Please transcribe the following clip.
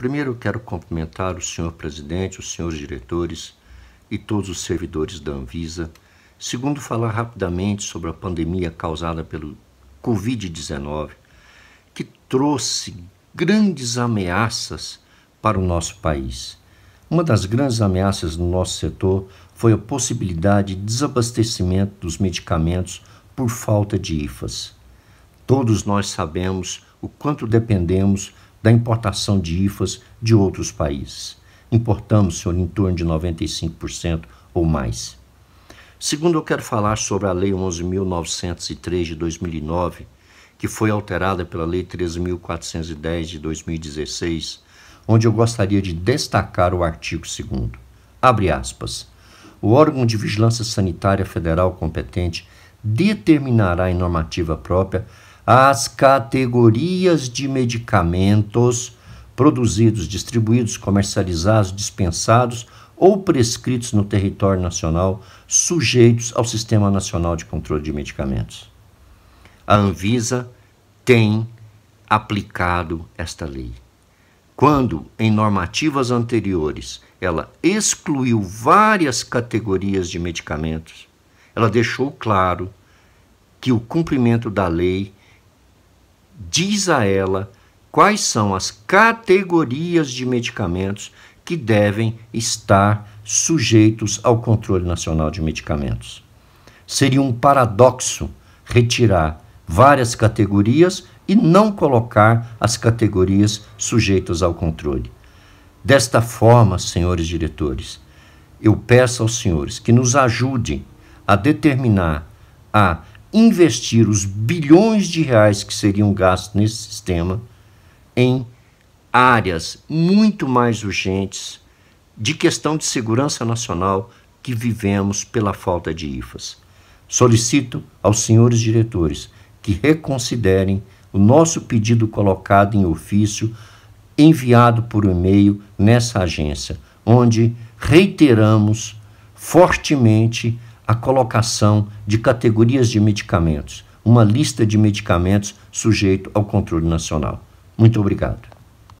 Primeiro, quero cumprimentar o senhor presidente, os senhores diretores e todos os servidores da Anvisa. Segundo, falar rapidamente sobre a pandemia causada pelo Covid-19, que trouxe grandes ameaças para o nosso país. Uma das grandes ameaças no nosso setor foi a possibilidade de desabastecimento dos medicamentos por falta de IFAs. Todos nós sabemos o quanto dependemos da importação de IFAs de outros países. Importamos, senhor, em torno de 95% ou mais. Segundo, eu quero falar sobre a Lei 11.903 de 2009, que foi alterada pela Lei 13.410 de 2016, onde eu gostaria de destacar o artigo 2. Abre aspas. O órgão de vigilância sanitária federal competente determinará em normativa própria as categorias de medicamentos produzidos, distribuídos, comercializados, dispensados ou prescritos no território nacional sujeitos ao Sistema Nacional de Controle de Medicamentos. A Anvisa tem aplicado esta lei. Quando, em normativas anteriores, ela excluiu várias categorias de medicamentos, ela deixou claro que o cumprimento da lei diz a ela quais são as categorias de medicamentos que devem estar sujeitos ao controle nacional de medicamentos. Seria um paradoxo retirar várias categorias e não colocar as categorias sujeitas ao controle. Desta forma, senhores diretores, eu peço aos senhores que nos ajudem a determinar a investir os bilhões de reais que seriam gastos nesse sistema em áreas muito mais urgentes de questão de segurança nacional que vivemos pela falta de IFAs. Solicito aos senhores diretores que reconsiderem o nosso pedido colocado em ofício enviado por e-mail nessa agência, onde reiteramos fortemente a colocação de categorias de medicamentos, uma lista de medicamentos sujeito ao controle nacional. Muito obrigado.